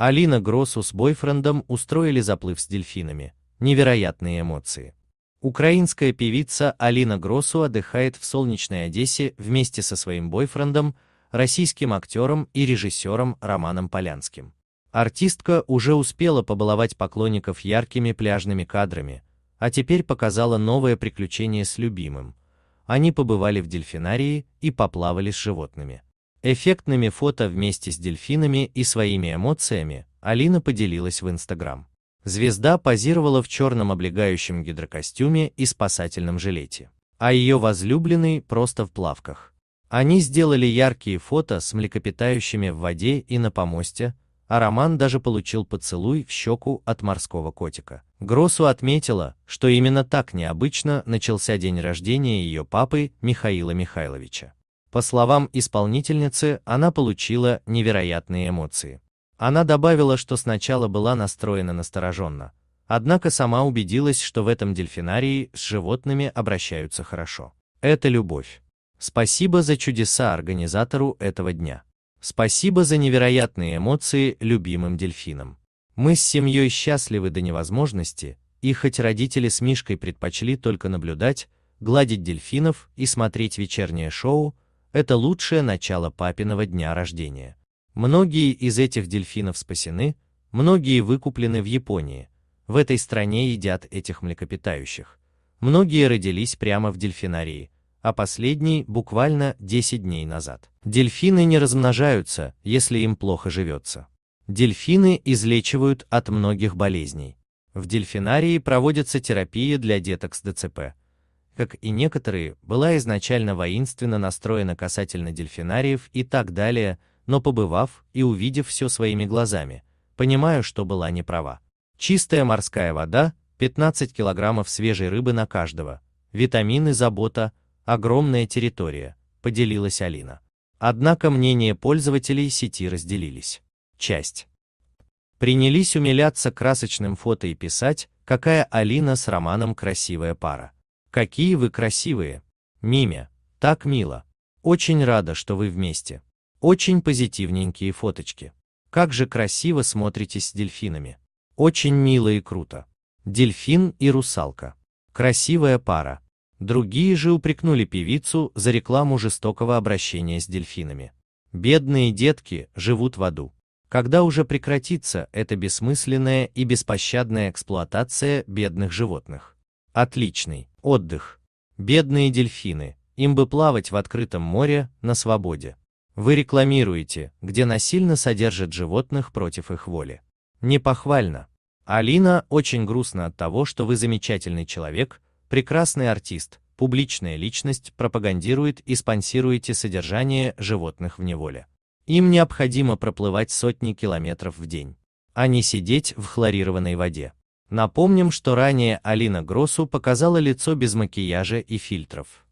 Алина Гросу с бойфрендом устроили заплыв с дельфинами. Невероятные эмоции. Украинская певица Алина Гросу отдыхает в солнечной Одессе вместе со своим бойфрендом, российским актером и режиссером Романом Полянским. Артистка уже успела побаловать поклонников яркими пляжными кадрами, а теперь показала новое приключение с любимым. Они побывали в дельфинарии и поплавали с животными. Эффектными фото вместе с дельфинами и своими эмоциями Алина поделилась в Инстаграм. Звезда позировала в черном облегающем гидрокостюме и спасательном жилете, а ее возлюбленный просто в плавках. Они сделали яркие фото с млекопитающими в воде и на помосте, а Роман даже получил поцелуй в щеку от морского котика. Гросу отметила, что именно так необычно начался день рождения ее папы Михаила Михайловича. По словам исполнительницы, она получила невероятные эмоции. Она добавила, что сначала была настроена настороженно, однако сама убедилась, что в этом дельфинарии с животными обращаются хорошо. Это любовь. Спасибо за чудеса организатору этого дня. Спасибо за невероятные эмоции любимым дельфинам. Мы с семьей счастливы до невозможности, и хоть родители с Мишкой предпочли только наблюдать, гладить дельфинов и смотреть вечернее шоу, это лучшее начало папиного дня рождения. Многие из этих дельфинов спасены, многие выкуплены в Японии. В этой стране едят этих млекопитающих. Многие родились прямо в дельфинарии, а последний буквально 10 дней назад. Дельфины не размножаются, если им плохо живется. Дельфины излечивают от многих болезней. В дельфинарии проводятся терапия для деток с ДЦП, как и некоторые, была изначально воинственно настроена касательно дельфинариев и так далее, но побывав и увидев все своими глазами, понимаю, что была не права. Чистая морская вода, 15 килограммов свежей рыбы на каждого, витамины, забота, огромная территория, поделилась Алина. Однако мнения пользователей сети разделились. Часть. Принялись умиляться красочным фото и писать, какая Алина с Романом красивая пара. Какие вы красивые. Мимя, так мило. Очень рада, что вы вместе. Очень позитивненькие фоточки. Как же красиво смотритесь с дельфинами. Очень мило и круто. Дельфин и русалка. Красивая пара. Другие же упрекнули певицу за рекламу жестокого обращения с дельфинами. Бедные детки живут в аду. Когда уже прекратится эта бессмысленная и беспощадная эксплуатация бедных животных? Отличный. Отдых. Бедные дельфины, им бы плавать в открытом море, на свободе. Вы рекламируете, где насильно содержат животных против их воли. Не похвально. Алина очень грустна от того, что вы замечательный человек, прекрасный артист, публичная личность, пропагандирует и спонсируете содержание животных в неволе. Им необходимо проплывать сотни километров в день, а не сидеть в хлорированной воде. Напомним, что ранее Алина Гросу показала лицо без макияжа и фильтров.